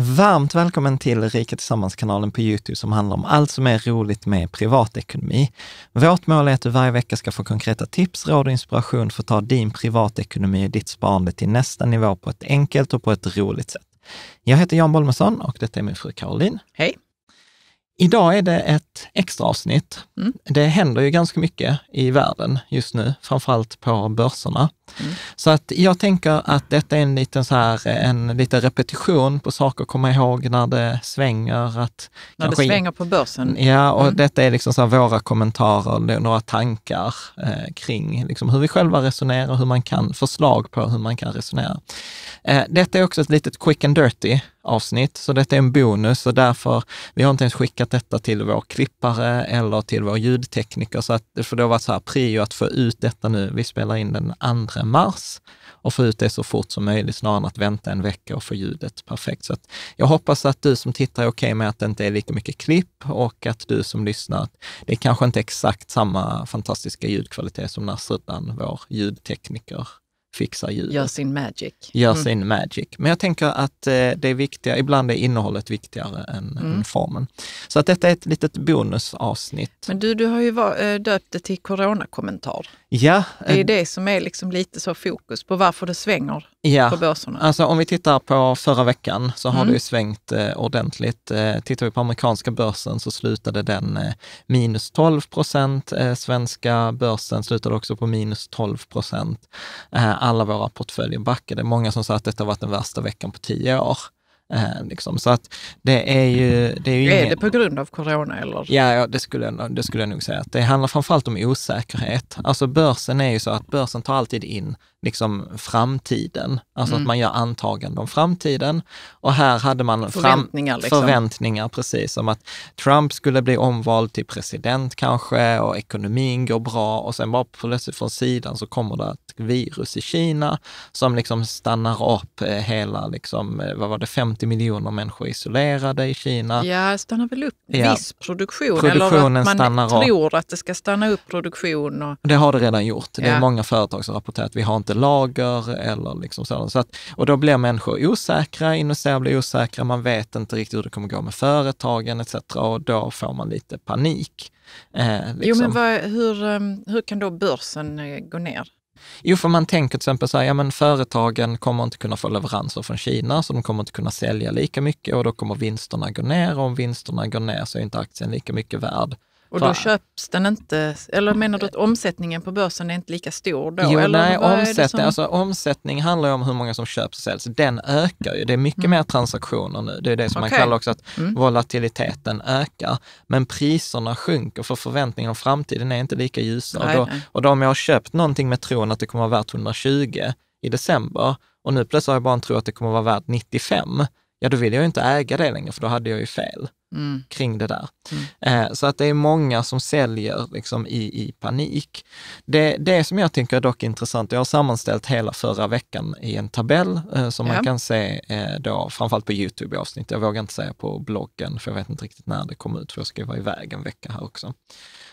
Varmt välkommen till Rika Tillsammans-kanalen på Youtube som handlar om allt som är roligt med privatekonomi. Vårt mål är att du varje vecka ska få konkreta tips, råd och inspiration för att ta din privatekonomi och ditt sparande till nästa nivå på ett enkelt och på ett roligt sätt. Jag heter Jan Bolmesson och detta är min fru Caroline. Hej! Idag är det ett extra avsnitt. Mm. Det händer ju ganska mycket i världen just nu, framförallt på börserna. Så att jag tänker att detta är en liten, så här, eh, en liten repetition på saker att komma ihåg när det svänger. Att när kanske, det svänger på börsen? Ja, och mm. detta är liksom så våra kommentarer, några tankar eh, kring liksom hur vi själva resonerar, hur man kan, förslag på hur man kan resonera. Eh, detta är också ett litet quick and dirty avsnitt, så detta är en bonus och därför, vi har inte ens skickat detta till vår klippare eller till vår ljudtekniker, så att, för det har varit så här prio att få ut detta nu. Vi spelar in den andra mars och få ut det så fort som möjligt snarare än att vänta en vecka och få ljudet perfekt. Så jag hoppas att du som tittar är okej okay med att det inte är lika mycket klipp och att du som lyssnar, det är kanske inte exakt samma fantastiska ljudkvalitet som när Suddan, vår ljudtekniker, fixar ljudet. Gör sin magic. Gör mm. sin magic. Men jag tänker att eh, det är viktiga, ibland är innehållet viktigare än, mm. än, formen. Så att detta är ett litet bonusavsnitt. Men du, du har ju eh, döpt det till coronakommentar. Ja. Det är eh, det som är liksom lite så fokus på varför det svänger ja. på börserna. Alltså om vi tittar på förra veckan så har mm. det ju svängt ordentligt. tittar vi på amerikanska börsen så slutade den minus 12 procent. svenska börsen slutade också på minus 12 procent alla våra portföljer backade. Många som sa att detta varit den värsta veckan på tio år. Eh, liksom. Så att det är ju... Det är, ju ingen... är det på grund av corona eller? Ja, ja det, skulle jag, det skulle jag nog säga. Att det handlar framförallt om osäkerhet. Alltså börsen är ju så att börsen tar alltid in liksom framtiden. Alltså mm. att man gör antaganden om framtiden. Och här hade man förväntningar, fram, liksom. förväntningar precis, om att Trump skulle bli omvald till president kanske och ekonomin går bra och sen bara plötsligt från sidan så kommer det ett virus i Kina som liksom stannar upp eh, hela, liksom, eh, vad var det, 50 miljoner människor isolerade i Kina. Ja, stannar väl upp ja. viss produktion Produktionen eller att man tror upp. att det ska stanna upp produktion. Och... Det har det redan gjort. Ja. Det är många företag som rapporterar att vi har inte lager eller liksom sådant. Så att, och då blir människor osäkra, investerare blir osäkra, man vet inte riktigt hur det kommer gå med företagen etc. och då får man lite panik. Eh, liksom. Jo, men vad, hur, ehm, hur kan då börsen eh, gå ner? Jo, för man tänker till exempel så här, ja men företagen kommer inte kunna få leveranser från Kina, så de kommer inte kunna sälja lika mycket och då kommer vinsterna gå ner och om vinsterna går ner så är inte aktien lika mycket värd. Och då köps den inte, eller menar du att eh. omsättningen på börsen är inte lika stor då? Jo, eller nej, omsättning, som... alltså, omsättning handlar ju om hur många som köps och säljs. Den ökar ju. Det är mycket mm. mer transaktioner nu. Det är det som okay. man kallar också att mm. volatiliteten ökar. Men priserna sjunker för förväntningarna om framtiden är inte lika ljusa. Nej, och, då, och då om jag har köpt någonting med tron att det kommer att vara värt 120 i december och nu plötsligt har jag bara en tro att det kommer att vara värt 95, ja då vill jag ju inte äga det längre för då hade jag ju fel mm. kring det där. Mm. Eh, så att det är många som säljer liksom i, i panik. Det, det som jag tycker är dock intressant, jag har sammanställt hela förra veckan i en tabell eh, som ja. man kan se eh, då, framförallt på YouTube-avsnitt. Jag vågar inte säga på bloggen, för jag vet inte riktigt när det kom ut, för jag ska vara iväg en vecka här också.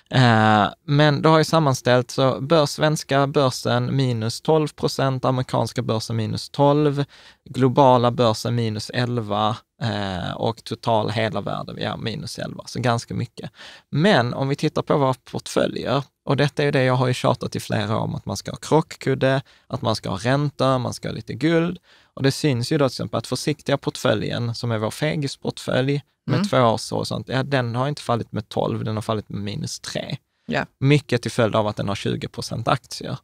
Eh, men då har jag sammanställt, så börs, svenska börsen minus 12 procent, amerikanska börsen minus 12, globala börsen minus 11 eh, och total hela världen, ja, minus 11, så ganska mycket. Men om vi tittar på våra portföljer, och detta är det jag har ju tjatat i flera år om, att man ska ha krockkudde, att man ska ha ränta, man ska ha lite guld. Och det syns ju då till exempel att försiktiga portföljen, som är vår fegisportfölj med mm. två års och sånt, ja, den har inte fallit med 12, den har fallit med minus 3. Yeah. Mycket till följd av att den har 20 procent aktier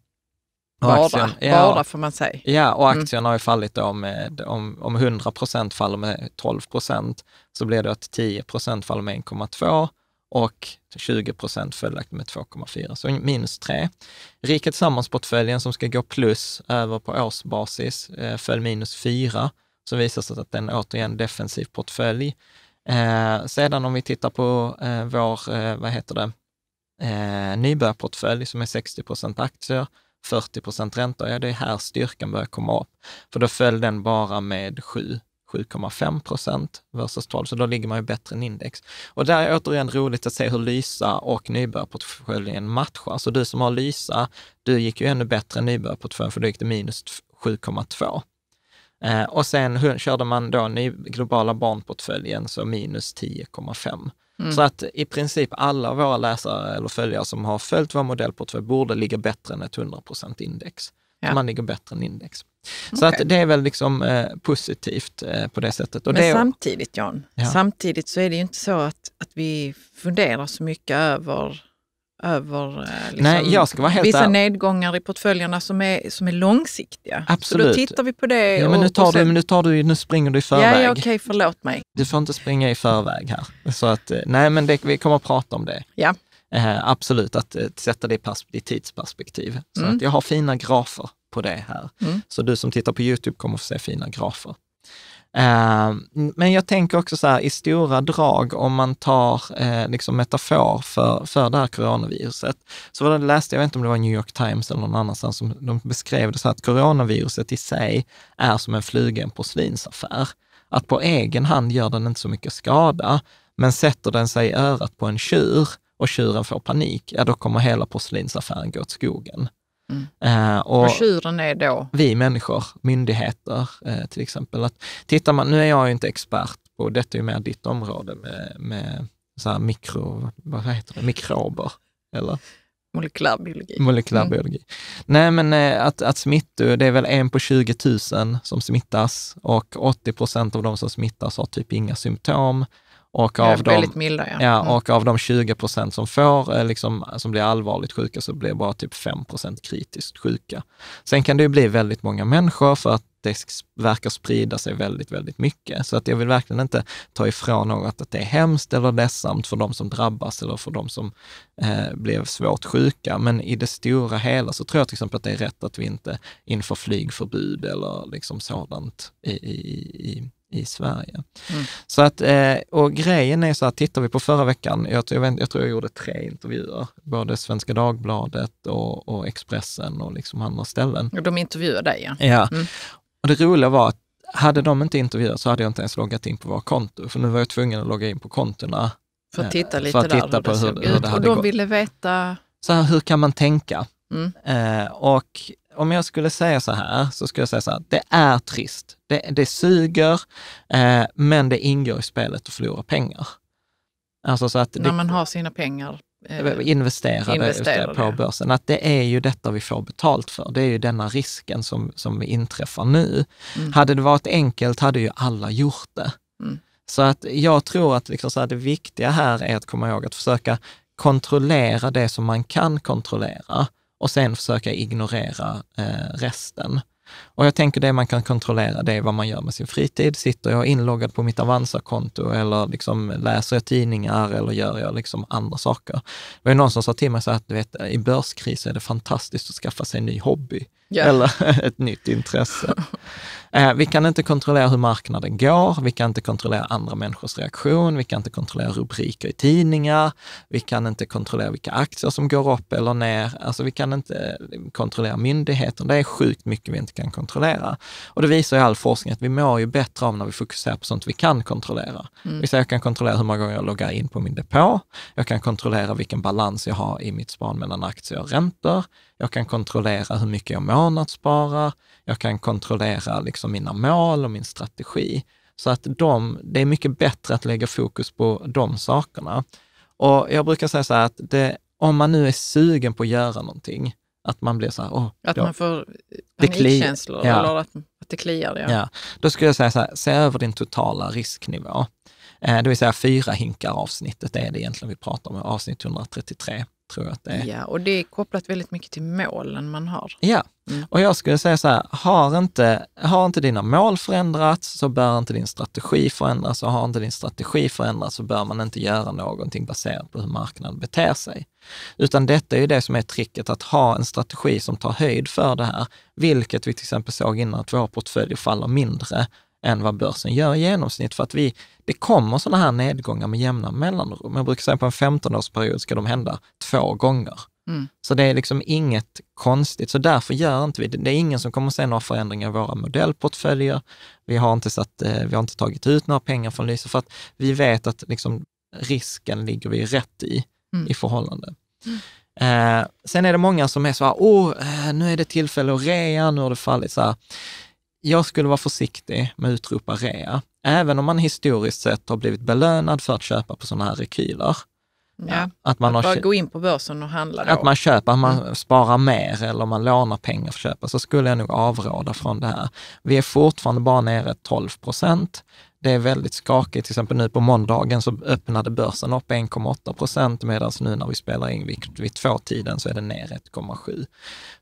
bara, ja, bara får man säga. Ja, och mm. aktien mm. har ju fallit då med, om, om 100 procent faller med 12 procent, så blir det att 10 procent faller med 1,2 och 20 procent följaktligen med 2,4, så minus 3. Riket Tillsammans-portföljen som ska gå plus över på årsbasis eh, föll minus 4, så visar sig att den återigen defensiv portfölj. Eh, sedan om vi tittar på eh, vår, eh, vad heter det, eh, nybörjarportfölj som är 60 procent aktier, 40 procent ränta, ja det är här styrkan börjar komma upp. För då föll den bara med 7 7,5 procent versus 12, så då ligger man ju bättre än index. Och där är återigen roligt att se hur Lysa och nybörjarportföljen matchar. Så du som har Lysa, du gick ju ännu bättre än nybörjarportföljen, för då gick det minus 7,2. Eh, och sen körde man då globala barnportföljen, så minus 10,5. Mm. Så att i princip alla våra läsare eller följare som har följt vår modellportfölj borde ligga bättre än ett 100 index. Ja. Man ligger bättre än index. Så okay. att det är väl liksom eh, positivt eh, på det sättet. Och Men det... samtidigt Jan, ja. samtidigt så är det ju inte så att, att vi funderar så mycket över över eh, liksom, Nej, jag ska vara helt vissa nedgångar i portföljerna som är, som är långsiktiga. Absolut. Så då tittar vi på det. Ja, men nu, tar och, och sen... du, nu, tar du, nu springer du i förväg. Ja, ja okej, förlåt mig. Du får inte springa i förväg här. Så att, eh, nej, men det, vi kommer att prata om det. Ja. Eh, absolut, att eh, sätta det i, tidsperspektiv. Så mm. att jag har fina grafer på det här. Mm. Så du som tittar på YouTube kommer att få se fina grafer. Eh, men jag tänker också så här, i stora drag, om man tar eh, liksom metafor för, för det här coronaviruset, så var det, läste jag, vet inte om det var New York Times eller någon annanstans, som de beskrev det så här, att coronaviruset i sig är som en fluga i en porslinsaffär. Att på egen hand gör den inte så mycket skada, men sätter den sig i örat på en tjur och tjuren får panik, ja då kommer hela porslinsaffären gå åt skogen. Mm. Eh, och, tjuren är då? Vi människor, myndigheter eh, till exempel. Att, tittar man, nu är jag ju inte expert på, detta är ju mer ditt område med, med så här mikro, vad heter det, mikrober, eller? Molekylärbiologi. Molekylärbiologi. Mm. Nej, men eh, att, att smittor, det är väl en på 20 000 som smittas och 80 procent av de som smittas har typ inga symptom. Och av, de, milda, ja. ja mm. och av de 20 procent som, eh, liksom, eh, som blir allvarligt sjuka så blir bara typ 5 procent kritiskt sjuka. Sen kan det ju bli väldigt många människor för att det verkar sprida sig väldigt, väldigt mycket. Så att jag vill verkligen inte ta ifrån något att det är hemskt eller ledsamt för de som drabbas eller för de som eh, blev svårt sjuka. Men i det stora hela så tror jag till exempel att det är rätt att vi inte inför flygförbud eller liksom sådant i, i, i i Sverige. Mm. Så att, eh, och grejen är så här, tittar vi på förra veckan, jag, jag, jag tror jag gjorde tre intervjuer, både Svenska Dagbladet och, och Expressen och liksom andra ställen. Och de intervjuade dig ja. ja. Mm. Och det roliga var att hade de inte intervjuat så hade jag inte ens loggat in på våra konto, för nu var jag tvungen att logga in på kontona. För att eh, titta lite att titta där på hur det, hur, hur det hade gått. Och de ville veta? Så här, hur kan man tänka? Mm. Eh, och om jag skulle säga så här, så skulle jag säga så här, det är trist. Det, det suger, eh, men det ingår i spelet att förlora pengar. Alltså så att... När man har sina pengar eh, investerade, investerade på börsen, att det är ju detta vi får betalt för. Det är ju denna risken som, som inträffar nu. Mm. Hade det varit enkelt hade ju alla gjort det. Mm. Så att jag tror att liksom så här, det viktiga här är att komma ihåg att försöka kontrollera det som man kan kontrollera och sen försöka ignorera eh, resten. Och jag tänker det man kan kontrollera, det är vad man gör med sin fritid. Sitter jag inloggad på mitt Avanza-konto eller liksom läser jag tidningar eller gör jag liksom andra saker? Det var någon som sa till mig så att du vet, i börskris är det fantastiskt att skaffa sig en ny hobby yeah. eller ett nytt intresse. Eh, vi kan inte kontrollera hur marknaden går, vi kan inte kontrollera andra människors reaktion, vi kan inte kontrollera rubriker i tidningar, vi kan inte kontrollera vilka aktier som går upp eller ner, alltså vi kan inte eh, kontrollera myndigheter. Det är sjukt mycket vi inte kan kontrollera. Och det visar ju all forskning att vi mår ju bättre av när vi fokuserar på sånt vi kan kontrollera. Mm. Vi säger jag kan kontrollera hur många gånger jag loggar in på min depå, jag kan kontrollera vilken balans jag har i mitt span mellan aktier och räntor, jag kan kontrollera hur mycket jag månadssparar. Jag kan kontrollera liksom mina mål och min strategi. Så att de, det är mycket bättre att lägga fokus på de sakerna. Och jag brukar säga så här att det, om man nu är sugen på att göra någonting, att man blir så här, åh, Att då, man får panikkänslor ja. eller att, att det kliar. Ja. ja. Då skulle jag säga så här, se över din totala risknivå. Eh, det vill säga fyra hinkar avsnittet är det egentligen vi pratar om, avsnitt 133 tror jag att det är. Ja, och det är kopplat väldigt mycket till målen man har. Ja, mm. och jag skulle säga så här, har inte, har inte dina mål förändrats så bör inte din strategi förändras och har inte din strategi förändrats så bör man inte göra någonting baserat på hur marknaden beter sig. Utan detta är ju det som är tricket, att ha en strategi som tar höjd för det här, vilket vi till exempel såg innan att vår portfölj faller mindre än vad börsen gör i genomsnitt. För att vi, det kommer sådana här nedgångar med jämna mellanrum. Jag brukar säga på en 15-årsperiod ska de hända två gånger. Mm. Så det är liksom inget konstigt. Så därför gör inte vi det. Det är ingen som kommer se några förändringar i våra modellportföljer. Vi har inte, satt, eh, vi har inte tagit ut några pengar från Lyse för att vi vet att liksom risken ligger vi rätt i, mm. i förhållande. Mm. Eh, sen är det många som är så här, oh, nu är det tillfälle att rea, nu har det fallit. Så här, jag skulle vara försiktig med att utropa rea, även om man historiskt sett har blivit belönad för att köpa på sådana här rekyler. Ja, att man att bara gå in på börsen och handla då. Att man köper, man mm. sparar mer eller man lånar pengar för att köpa, så skulle jag nog avråda från det här. Vi är fortfarande bara nere 12 procent det är väldigt skakigt. Till exempel nu på måndagen så öppnade börsen upp 1,8 procent medan nu när vi spelar in vid, vid tvåtiden så är det ner 1,7.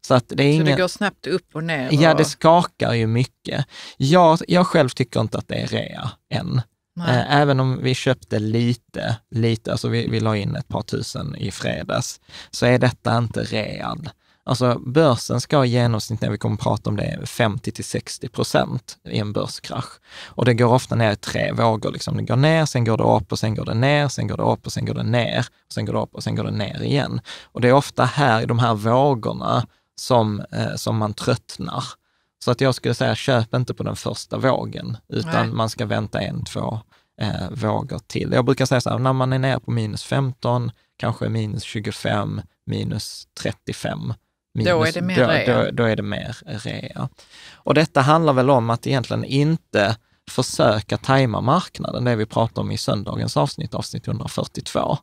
Så, att det, är ingen... det går snabbt upp och ner? Och... Ja, det skakar ju mycket. Jag, jag själv tycker inte att det är rea än. Eh, även om vi köpte lite, lite, alltså vi, vi la in ett par tusen i fredags, så är detta inte rean. Alltså börsen ska i genomsnitt, när vi kommer prata om det, 50 till 60 procent i en börskrasch. Och det går ofta ner i tre vågor. Liksom. Det går ner, sen går det upp och sen går det ner, sen går det upp och sen går det ner, och sen går det upp och sen går det ner igen. Och det är ofta här i de här vågorna som, eh, som man tröttnar. Så att jag skulle säga, köp inte på den första vågen, utan Nej. man ska vänta en, två eh, vågor till. Jag brukar säga så här, när man är ner på minus 15, kanske minus 25, minus 35, minus, då är det mer då, rea. Då, då, är det mer rea. Och detta handlar väl om att egentligen inte försöka tajma marknaden, det vi pratade om i söndagens avsnitt, avsnitt 142.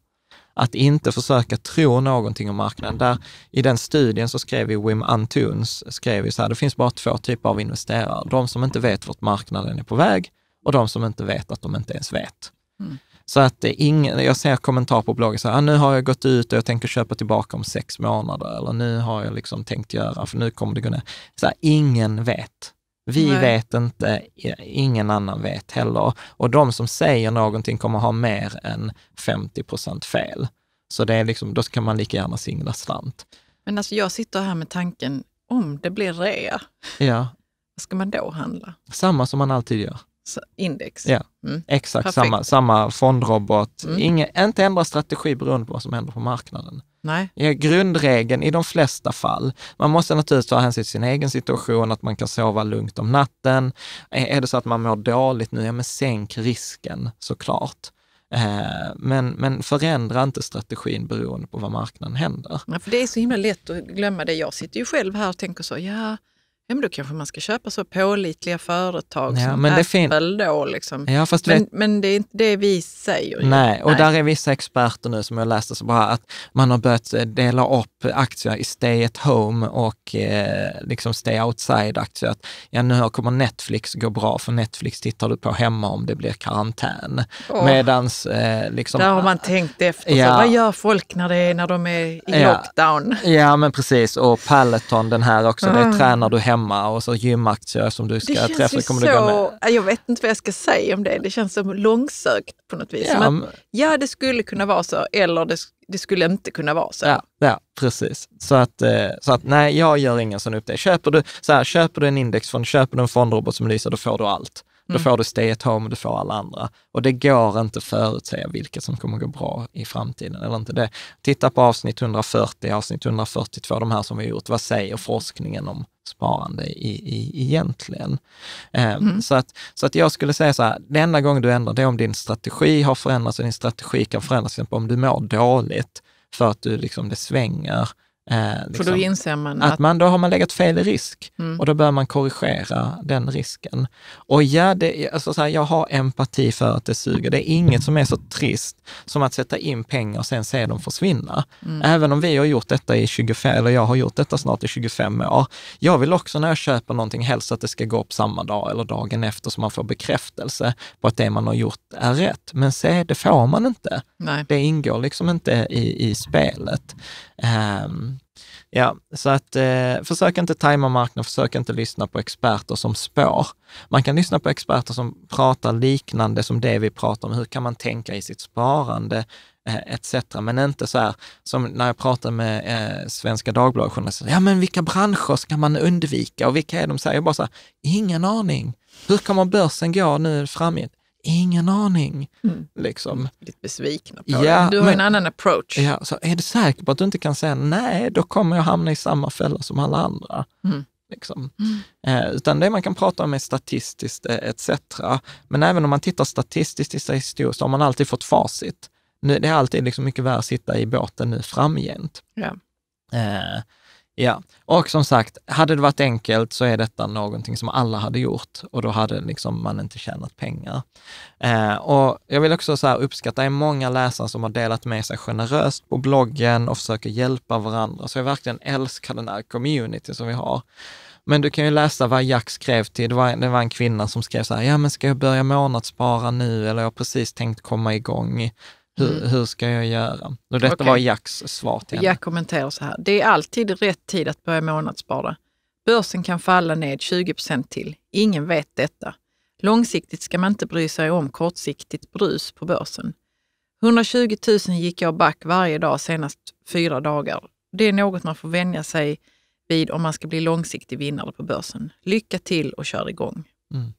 Att inte försöka tro någonting om marknaden. Där, I den studien så skrev ju Wim Antunes, skrev ju så här, det finns bara två typer av investerare. De som inte vet vart marknaden är på väg och de som inte vet att de inte ens vet. Mm. Så att det ingen, jag ser kommentar på bloggen så här, ah, nu har jag gått ut och jag tänker köpa tillbaka om sex månader eller nu har jag liksom tänkt göra, för nu kommer det gå ner. Så här, ingen vet. Vi Nej. vet inte, ingen annan vet heller. Och de som säger någonting kommer ha mer än 50 procent fel. Så det är liksom, då kan man lika gärna singla slant. Men alltså jag sitter här med tanken, om det blir rea, ja. vad ska man då handla? Samma som man alltid gör index. Ja, mm. exakt Perfekt. samma, samma fondrobot. Mm. Inge, inte ändra strategi beroende på vad som händer på marknaden. Nej. Ja, grundregeln i de flesta fall, man måste naturligtvis ta hänsyn till sin egen situation, att man kan sova lugnt om natten. Är det så att man mår dåligt nu, ja men sänk risken såklart. Eh, men, men förändra inte strategin beroende på vad marknaden händer. Ja, för det är så himla lätt att glömma det. Jag sitter ju själv här och tänker så, ja, Ja, men då kanske man ska köpa så pålitliga företag ja, som men Apple då. Liksom. Ja, men, vet... men det är inte det vi säger. Nej, och Nej. där är vissa experter nu som jag läste så bra, att man har börjat eh, dela upp aktier i stay at home och eh, liksom stay outside-aktier. Ja, nu kommer Netflix gå bra, för Netflix tittar du på hemma om det blir karantän. Oh. Medans eh, liksom... Där har man tänkt efter, ja. så, vad gör folk när, det är, när de är i ja. lockdown? Ja, men precis. Och Peloton, den här också, mm. det ah. tränar du hemma hemma och så gymaktier som du ska det känns träffa. Kommer så, du gå med? Jag vet inte vad jag ska säga om det. Det känns som långsökt på något vis. Ja, men, ja det skulle kunna vara så eller det, det skulle inte kunna vara så. Ja, ja, precis. Så att, eh, så att nej, jag gör ingen sån uppdatering. Köper så köper du en indexfond, köper du en fondrobot som lyser, då får du allt. Då mm. får du Stay-at-home, du får alla andra. Och det går inte att förutsäga vilket som kommer gå bra i framtiden eller inte det. Titta på avsnitt 140, avsnitt 142, de här som vi har gjort. Vad säger forskningen om sparande i, i, egentligen? Ehm, mm. Så, att, så att jag skulle säga så här, det enda gången du ändrar det är om din strategi har förändrats och din strategi kan förändras, till exempel om du mår dåligt för att du liksom, det svänger Eh, liksom, För då liksom. inser man att... att... man, då har man legat fel risk mm. och då bör man korrigera den risken. Och ja, det, alltså så här, jag har empati för att det suger. Det är inget som är så trist som att sätta in pengar och sen se dem försvinna. Mm. Även om vi har gjort detta i 25, eller jag har gjort detta snart i 25 år. Jag vill också när jag köper någonting helst att det ska gå upp samma dag eller dagen efter så man får bekräftelse på att det man har gjort är rätt. Men se, det får man inte. Nej. Det ingår liksom inte i, i spelet. Um, Ja, så att eh, försök inte tajma marknaden, försök inte lyssna på experter som spår. Man kan lyssna på experter som pratar liknande som det vi pratar om. Hur kan man tänka i sitt sparande? Eh, etc. Men inte så här, som när jag pratar med eh, Svenska Dagbladet-journalister, ja men vilka branscher ska man undvika och vilka är de? Så här, jag bara så här, ingen aning. Hur kommer börsen gå nu framgent? Ingen aning. Mm. Liksom. Lite besvikna på ja, det. Du har men, en annan approach. Ja, så är du säker på att du inte kan säga nej, då kommer jag hamna i samma fälla som alla andra. Mm. Liksom. Mm. Eh, utan det man kan prata om är statistiskt eh, etc. Men även om man tittar statistiskt i historiskt har man alltid fått facit. Nu, det är alltid liksom mycket värre att sitta i båten nu framgent. Ja. Eh, Ja, och som sagt, hade det varit enkelt så är detta någonting som alla hade gjort och då hade liksom man inte tjänat pengar. Eh, och jag vill också så uppskatta, det är många läsare som har delat med sig generöst på bloggen och försöker hjälpa varandra. Så jag verkligen älskar den här community som vi har. Men du kan ju läsa vad Jack skrev till, det var, det var en kvinna som skrev så här, ja men ska jag börja månadsspara nu eller jag har precis tänkt komma igång. Hur, mm. hur ska jag göra? Och detta okay. var Jacks svar till henne. Jack kommenterar så här. Det är alltid rätt tid att börja månadsspara. Börsen kan falla ned 20 till. Ingen vet detta. Långsiktigt ska man inte bry sig om kortsiktigt brus på börsen. 120 000 gick jag back varje dag senast fyra dagar. Det är något man får vänja sig vid om man ska bli långsiktig vinnare på börsen. Lycka till och kör igång. Mm.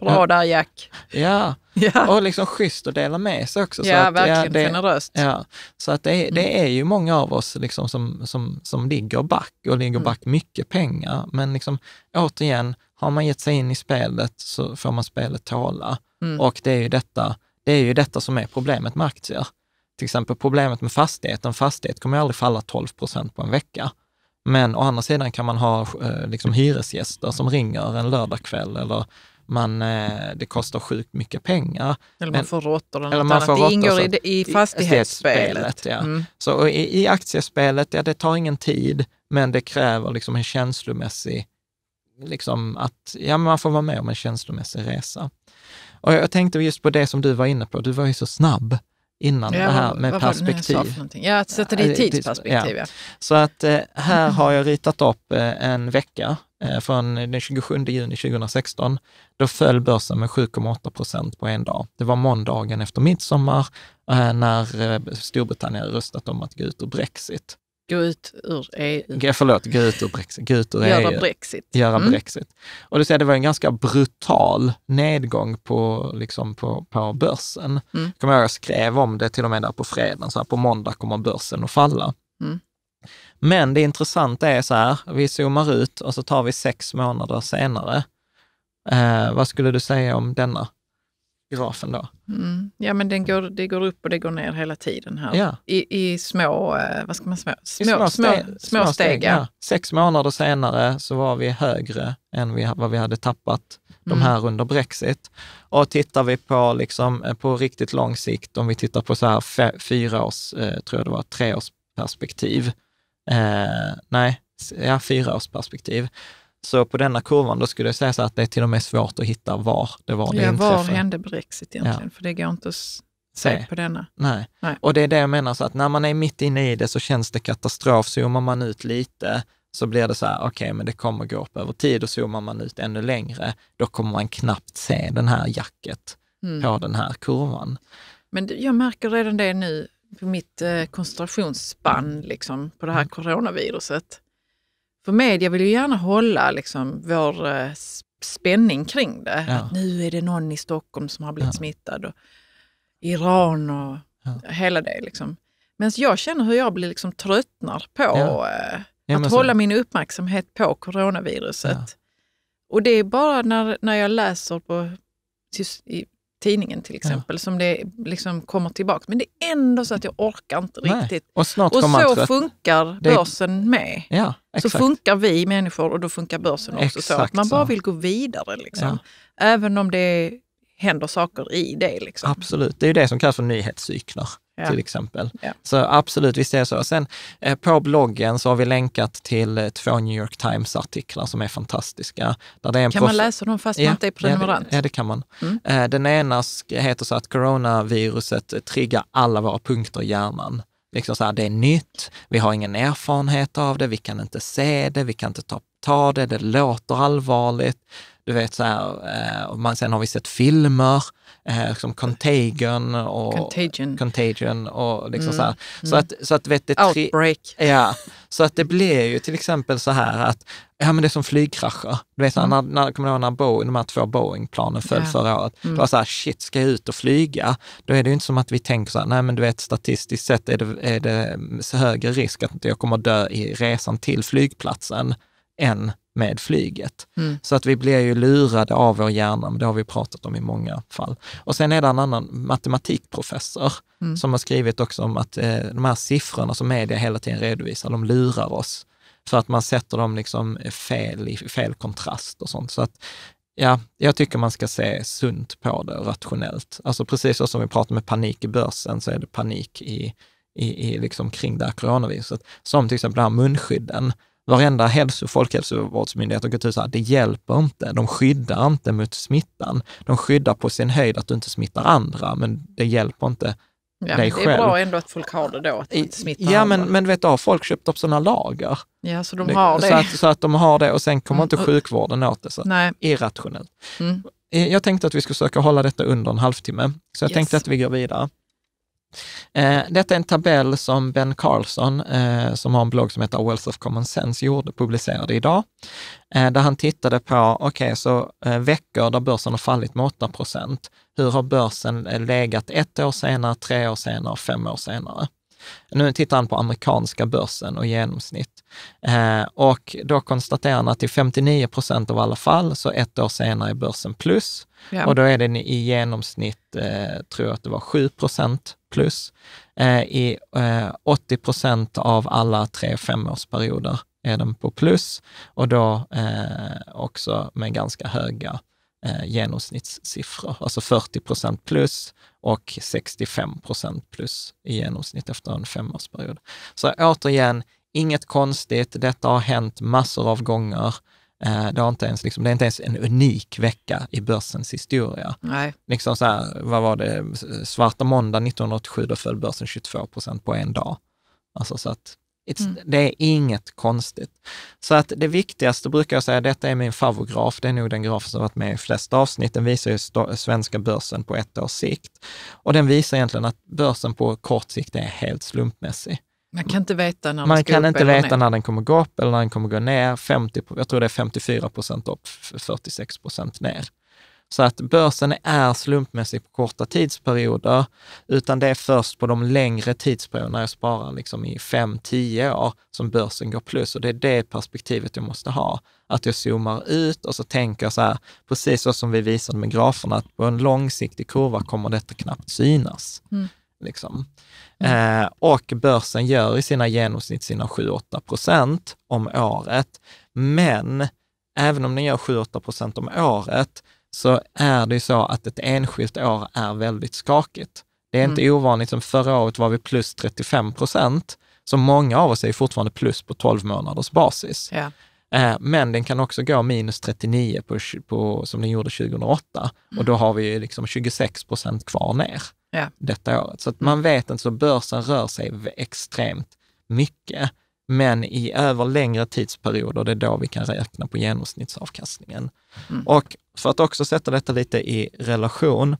Bra där Jack. Ja. ja, och liksom schysst att dela med sig också. Ja, så att, verkligen ja, det, generöst. Ja. Så att det, det, mm. är ju många av oss liksom som, som, som ligger back och ligger mm. back mycket pengar. Men liksom, återigen, har man gett sig in i spelet så får man spelet tåla. Mm. Och det är, ju detta, det är ju detta som är problemet med aktier. Till exempel problemet med fastigheten. Fastighet kommer aldrig falla 12 procent på en vecka. Men å andra sidan kan man ha eh, liksom hyresgäster som ringer en lördagkväll eller man, eh, det kostar sjukt mycket pengar. Eller man får råttor eller, något annat. Det ingår i, i fastighetsspelet. ja. Mm. Så i, i aktiespelet, ja, det tar ingen tid, men det kräver liksom en känslomässig, liksom att ja, man får vara med om en känslomässig resa. Och jag tänkte just på det som du var inne på, du var ju så snabb innan ja, det här med vad perspektiv. ja, att sätta det i tidsperspektiv. Ja. Ja. Så att eh, här har jag ritat upp eh, en vecka eh, från den 27 juni 2016. Då föll börsen med 7,8 procent på en dag. Det var måndagen efter midsommar när Storbritannien röstat om att gå ut ur Brexit. Gå ut ur EU. Förlåt, gå ut ur Brexit. Gå ut ur Göra EU. Brexit. Göra mm. Brexit. Och du ser, det var en ganska brutal nedgång på, liksom på, på börsen. Mm. Kommer jag, jag skrev om det till och med där på fredagen, så här, på måndag kommer börsen att falla. Mm. Men det intressanta är så här, vi zoomar ut och så tar vi sex månader senare. Eh, vad skulle du säga om denna? grafen då. Mm. Ja, men den går, det går upp och det går ner hela tiden här. Ja. I, I små, eh, vad ska man små, små, små, steg, små, små steg. ja. Sex månader senare så var vi högre än vi, vad vi hade tappat de mm. här mm. under Brexit. Och tittar vi på, liksom, eh, på riktigt lång sikt, om vi tittar på så här fyra års, eh, tror jag det var, treårsperspektiv. Eh, nej, ja, fyra års perspektiv så på denna kurvan, då skulle jag säga så att det är till och med svårt att hitta var det var det ja, Var hände Brexit egentligen? Ja. För det går inte att se på denna. Nej. Nej. och det är det jag menar, så att när man är mitt inne i det så känns det katastrof. Zoomar man ut lite så blir det så här, okej, okay, men det kommer gå upp över tid och zoomar man ut ännu längre, då kommer man knappt se den här jacket mm. på den här kurvan. Men jag märker redan det nu på mitt eh, koncentrationsspann liksom, på det här mm. coronaviruset. För media vill ju gärna hålla liksom vår eh, spänning kring det. Ja. Att nu är det någon i Stockholm som har blivit ja. smittad. Och Iran och ja. hela det. Liksom. Men jag känner hur jag blir liksom tröttnar på eh, att hålla min uppmärksamhet på coronaviruset. Och det är bara när, när jag läser på i tidningen till exempel som det liksom kommer tillbaka. Men det är ändå så att jag orkar inte Nej. riktigt. Och, och så funkar börsen med. Exakt. Så funkar vi människor och då funkar börsen också så. Att man bara vill gå vidare. Liksom. Ja. Även om det händer saker i det. Liksom. Absolut, det är det som kallas för nyhetscykler. Ja. till exempel. Ja. Så absolut, visst är det så. Sen eh, på bloggen så har vi länkat till eh, två New York Times-artiklar som är fantastiska. Där det är en kan man läsa dem fast ja, man inte är prenumerant? Ja, det, ja, det kan man. Mm. Eh, den ena heter så att coronaviruset triggar alla våra punkter i hjärnan. Liksom så här, det är nytt, vi har ingen erfarenhet av det, vi kan inte se det, vi kan inte ta ta det, det låter allvarligt. Du vet så här, eh, och man, sen har vi sett filmer eh, som Contagion och Contagion, Contagion och liksom mm, så här. Så mm. att, så att vet det... Outbreak. Ja, så att det blir ju till exempel så här att, ja men det är som flygkrascher. Du vet, mm. när, när, kommer du ihåg när Boeing, de här två Boeing-planen föll yeah. förra året? Mm. Det var så här, shit, ska jag ut och flyga? Då är det ju inte som att vi tänker så här, nej men du vet statistiskt sett är det, är det högre risk att jag kommer dö i resan till flygplatsen än med flyget. Mm. Så att vi blir ju lurade av vår hjärna, men det har vi pratat om i många fall. Och sen är det en annan matematikprofessor mm. som har skrivit också om att eh, de här siffrorna som media hela tiden redovisar, de lurar oss för att man sätter dem liksom fel i fel kontrast och sånt. Så att, ja, jag tycker man ska se sunt på det rationellt. Alltså precis så som vi pratade med panik i börsen så är det panik i, i, i liksom kring det här coronaviruset. Som till exempel de här munskydden varenda hälso, folkhälsovårdsmyndighet och typ att det hjälper inte. De skyddar inte mot smittan. De skyddar på sin höjd att du inte smittar andra, men det hjälper inte Ja, dig själv. Det är bra ändå att folk har det då, att inte smittar Ja, men, men vet du, har folk köpt upp sådana lager? Ja, så de har det. Så att, så att de har det och sen kommer mm. inte sjukvården åt det. Så Nej. Irrationellt. Mm. Eh, jag tänkte att vi skulle försöka hålla detta under en halvtimme, så jag yes. tänkte att vi går vidare. Eh, detta är en tabell som Ben Carlson, eh, som har en blogg som heter Wells of Common Sense, gjorde, publicerade idag, eh, där han tittade på, okej, okay, så veckor där börsen har fallit med 8 procent, hur har börsen legat ett år senare, tre år senare, fem år senare? Nu tittar han på amerikanska börsen och genomsnitt. Eh, och då konstaterar han att i 59 procent av alla fall, så ett år senare är börsen plus. Ja. Och då är den i genomsnitt, eh, tror jag att det var 7 procent plus. Eh, I 80 procent av alla tre femårsperioder är den på plus och då också med ganska höga eh, genomsnittssiffror, alltså 40 procent plus och 65 procent plus i genomsnitt efter en femårsperiod. Så återigen, inget konstigt, detta har hänt massor av gånger. Eh, det, inte ens, liksom, det är inte ens en unik vecka i börsens historia. Nej. Liksom så här, vad var det, svarta måndag 1987, då föll börsen 22 procent på en dag. Alltså så att Mm. Det är inget konstigt. Så att det viktigaste brukar jag säga, detta är min favograf, det är nog den grafen som varit med i flest avsnitt. Den visar ju svenska börsen på ett års sikt och den visar egentligen att börsen på kort sikt är helt slumpmässig. Man kan inte veta när Man kan inte veta ner. när den kommer gå upp eller när den kommer gå ner. 50, jag tror det är 54 procent upp, 46 procent ner. Så att börsen är slumpmässig på korta tidsperioder, utan det är först på de längre tidsperioderna, när jag sparar liksom i 5-10 år, som börsen går plus. Och det är det perspektivet jag måste ha. Att jag zoomar ut och så tänker så här, precis så som vi visade med graferna, att på en långsiktig kurva kommer detta knappt synas. Mm. Liksom. Mm. Eh, och börsen gör i sina genomsnitt sina 7-8 procent om året. Men även om den gör 7-8 procent om året, så är det ju så att ett enskilt år är väldigt skakigt. Det är inte mm. ovanligt, som förra året var vi plus 35 procent, så många av oss är fortfarande plus på 12 månaders basis. Ja. Eh, men den kan också gå minus 39 på, på, som den gjorde 2008 mm. och då har vi liksom 26 procent kvar ner ja. detta året. Så att mm. man vet inte, så börsen rör sig extremt mycket men i över längre tidsperioder, det är då vi kan räkna på genomsnittsavkastningen. Mm. Och för att också sätta detta lite i relation,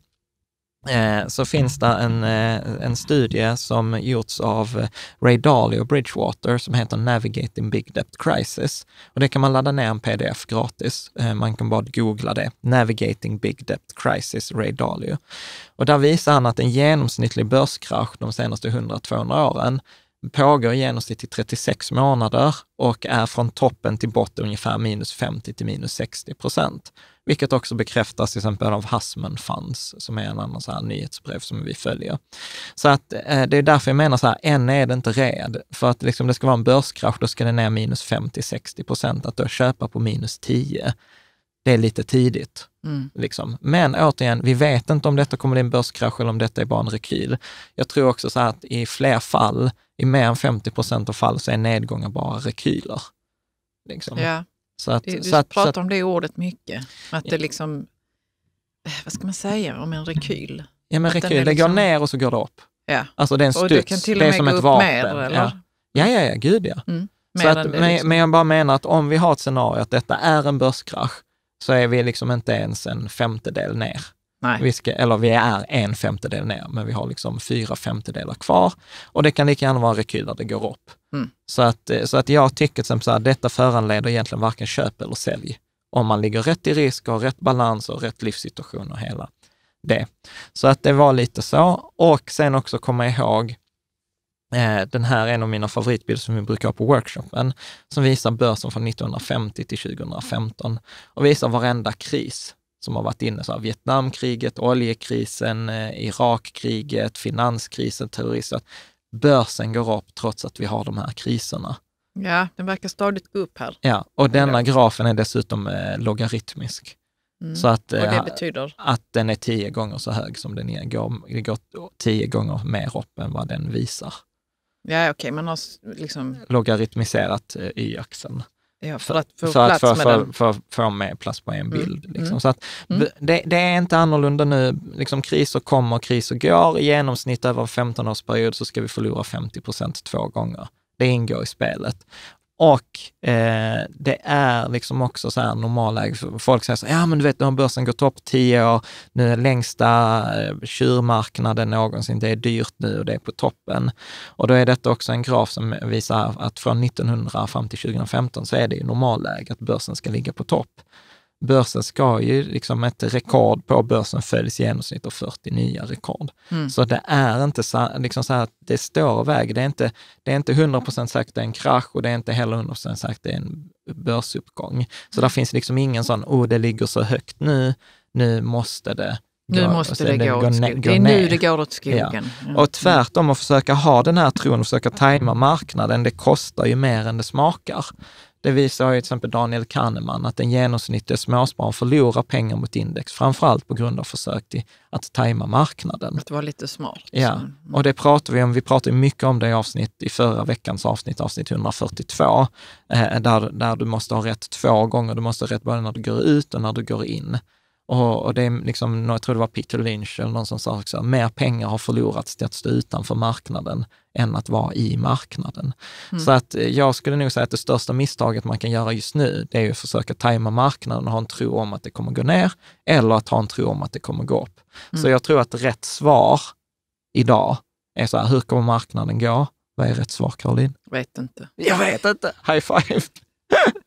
eh, så finns det en, eh, en studie som gjorts av eh, Ray Dalio och Bridgewater som heter Navigating Big Debt Crisis. Och det kan man ladda ner en pdf gratis. man kan bara googla det, Navigating Big Debt Crisis, Ray Dalio. Och där visar han att en genomsnittlig börskrasch de senaste 100-200 åren pågår i genomsnitt i 36 månader och är från toppen till botten ungefär minus 50 till minus 60 procent, vilket också bekräftas till exempel av Hassman Funds, som är en annan så här nyhetsbrev som vi följer. Så att eh, det är därför jag menar så här, än är det inte red, för att liksom det ska vara en börskrasch, då ska det ner minus 50-60 procent, att då köpa på minus 10 det är lite tidigt. Mm. Liksom. Men återigen, vi vet inte om detta kommer bli en börskrasch eller om detta är bara en rekyl. Jag tror också så att i fler fall, i mer än 50 procent av fall, så är nedgångar bara rekyler. Liksom. Ja. Så att, du, du att, pratar så att, om det ordet mycket, att ja. det liksom, eh, vad ska man säga om en rekyl? Ja, men rekyl, det liksom... går ner och så går det upp. Ja. Alltså det är en studs, och det, är som ett vapen. Mer, ja. ja. ja, ja, gud ja. Mm. Att, liksom. men jag bara menar att om vi har ett scenario att detta är en börskrasch, så är vi liksom inte ens en femtedel ner. Nej. Vi ska, eller vi är en femtedel ner, men vi har liksom fyra femtedelar kvar och det kan lika gärna vara en rekyl där det går upp. Mm. Så, att, eh, så att jag tycker till exempel så här, detta föranleder egentligen varken köp eller sälj. Om man ligger rätt i risk, har rätt balans och rätt livssituation och hela det. Så att det var lite så. Och sen också komma ihåg Eh, den här är en av mina favoritbilder som vi brukar ha på workshopen, som visar börsen från 1950 till 2015 och visar varenda kris som har varit inne, så här, Vietnamkriget, oljekrisen, eh, Irakkriget, finanskrisen, terroristen. Börsen går upp trots att vi har de här kriserna. Ja, den verkar stadigt gå upp här. Ja, och denna grafen är dessutom eh, logaritmisk. Mm. Så att, eh, betyder... att den är tio gånger så hög som den är, det går tio gånger mer upp än vad den visar. Ja, okej, okay. man har liksom... Logaritmiserat i eh, axeln. Ja, för att få plats för, med för, För, för, med plats på en mm, bild. Mm. Liksom. Så att mm. det, det, är inte annorlunda nu. Liksom, kriser kommer, kriser går. I genomsnitt över en 15-årsperiod så ska vi förlora 50 procent två gånger. Det ingår i spelet. Och eh, det är liksom också så här normalläge. Folk säger så ja men du vet, nu har börsen gått upp tio år, nu är längsta eh, tjurmarknaden någonsin, det är dyrt nu och det är på toppen. Och då är detta också en graf som visar att från 1900 fram till 2015 så är det ju normalläge att börsen ska ligga på topp börsen ska ju, liksom ett rekord på börsen följs i genomsnitt av 40 nya rekord. Mm. Så det är inte så, liksom så här att det står och väger. Det är inte, det är inte 100 procent sagt det är en krasch och det är inte heller 100 procent sagt det är en börsuppgång. Så där mm. finns liksom ingen sån, oh det ligger så högt nu, nu måste det nu måste alltså, det, det gå åt skogen. Det är nu det går åt skogen. Ja. Mm. Och tvärtom, att försöka ha den här tron och försöka tajma marknaden, det kostar ju mer än det smakar. Det visar ju till exempel Daniel Kahneman, att den genomsnittliga småspararen förlorar pengar mot index, framförallt på grund av försök till att tajma marknaden. Att vara lite smart. Liksom. Ja, mm. och det pratar vi om. Vi pratade mycket om det i, avsnitt, i förra veckans avsnitt, avsnitt 142, eh, där, där du måste ha rätt två gånger. Du måste ha rätt både när du går ut och när du går in. Och, och det är liksom, jag tror det var Peter Lynch eller någon som sa också, mer pengar har förlorats till att stå utanför marknaden än att vara i marknaden. Mm. Så att eh, jag skulle nog säga att det största misstaget man kan göra just nu, det är att försöka tajma marknaden och ha en tro om att det kommer gå ner eller att ha en tro om att det kommer gå upp. Mm. Så jag tror att rätt svar idag är så här, hur kommer marknaden gå? Vad är rätt svar, Caroline? Vet inte. Jag vet inte! High five!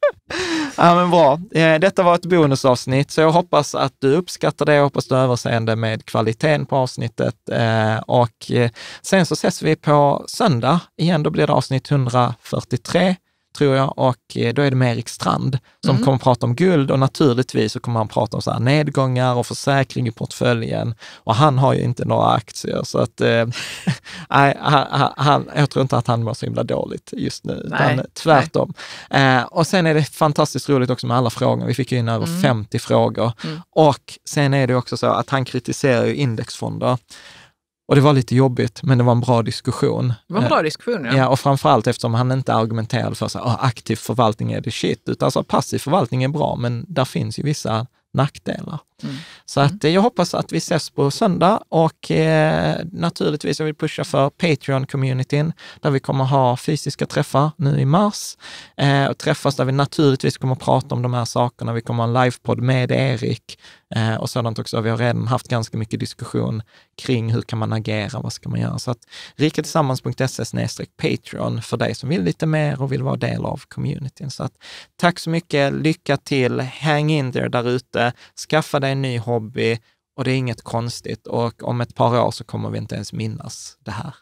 Ja, men bra. Eh, detta var ett bonusavsnitt, så jag hoppas att du uppskattar det. Jag hoppas du har överseende med kvaliteten på avsnittet. Eh, och eh, sen så ses vi på söndag igen. Då blir det avsnitt 143 tror jag, och eh, då är det med Erik Strand som mm. kommer att prata om guld och naturligtvis så kommer han prata om så här nedgångar och försäkring i portföljen och han har ju inte några aktier så att eh, han, han, jag tror inte att han mår så himla dåligt just nu, nej, utan tvärtom. Eh, och sen är det fantastiskt roligt också med alla frågor. Vi fick ju in över mm. 50 frågor mm. och sen är det också så att han kritiserar ju indexfonder och det var lite jobbigt, men det var en bra diskussion. Det var en bra eh, diskussion, ja. ja och framförallt eftersom han inte argumenterade för att aktiv förvaltning är det shit, utan så passiv förvaltning är bra, men där finns ju vissa nackdelar. Mm. Så att eh, jag hoppas att vi ses på söndag och eh, naturligtvis jag vill pusha för Patreon-communityn där vi kommer ha fysiska träffar nu i mars. Eh, och träffas där vi naturligtvis kommer prata om de här sakerna. Vi kommer ha en livepodd med Erik eh, och sådant också. Vi har redan haft ganska mycket diskussion kring hur kan man agera, vad ska man göra? Så att riketillsammans.se Patreon för dig som vill lite mer och vill vara del av communityn. Så att, tack så mycket, lycka till, hang in there där ute, skaffa dig dig en ny hobby och det är inget konstigt och om ett par år så kommer vi inte ens minnas det här.